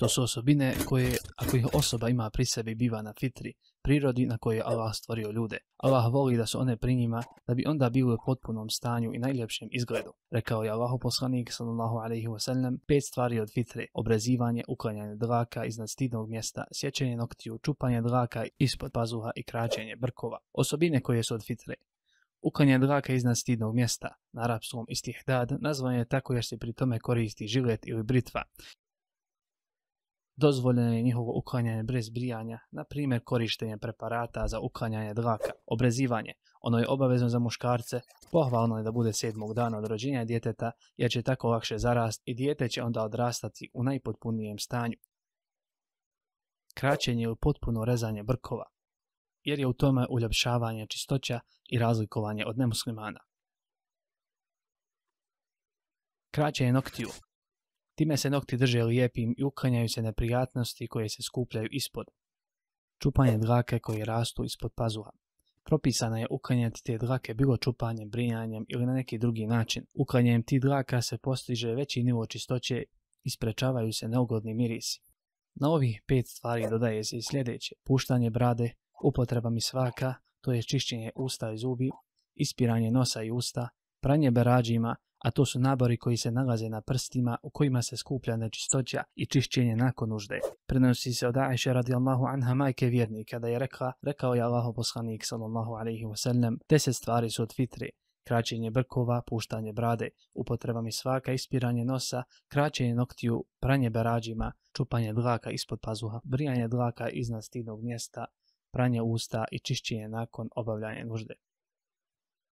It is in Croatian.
To su osobine koje, ako ih osoba ima pri sebi, biva na fitri, prirodi na kojoj je Allah stvorio ljude. Allah voli da su one pri njima, da bi onda bili u potpunom stanju i najljepšem izgledu. Rekao je Allahu poslanik sallallahu alaihi wasallam pet stvari od fitre, obrazivanje, uklanjanje dlaka iznad stidnog mjesta, sjećanje noktiju, čupanje dlaka ispod pazuha i kraćenje brkova. Osobine koje su od fitre. Uklanjanje dlaka iznad stidnog mjesta, na arapskom istihdad, nazvan je tako jer se pri tome koristi žilet ili britva. Dozvoljeno je njihovo uklanjanje brez brijanja, na primjer korištenje preparata za uklanjanje dlaka, obrezivanje. Ono je obavezno za muškarce, pohvalno je da bude sedmog dana od rođenja djeteta jer će tako lakše zarast i dijete će onda odrastati u najpotpunijem stanju. Kraćenje ili potpuno rezanje brkova, jer je u tome uljepšavanje čistoća i razlikovanje od nemuslimana. Kraćenje noktiju, Time se nokti drže lijepim i uklanjaju se neprijatnosti koje se skupljaju ispod. Čupanje dlake koje rastu ispod pazuha. Propisano je uklanjati te dlake bilo čupanjem, brinjanjem ili na neki drugi način. Uklanjanjem ti dlaka se postiže veći nivo čistoće i sprečavaju se neugodni mirisi. Na ovih pet stvari dodaje se i sljedeće. Puštanje brade, upotreba svaka, to je čišćenje usta i zubi, ispiranje nosa i usta, pranje berađima, a to su nabori koji se nalaze na prstima u kojima se skuplja nečistoća i čišćenje nakon nužde. Prenosi se od Aisha radijallahu anha majke vjernika da je rekla, rekao je Allahu poslanik sallallahu alaihi wasallam, deset stvari su od fitri, kraćenje brkova, puštanje brade, upotreba mi svaka, ispiranje nosa, kraćenje noktiju, pranje berađima, čupanje dlaka ispod pazuha, brijanje dlaka iznad stidnog mjesta, pranje usta i čišćenje nakon obavljanja nužde.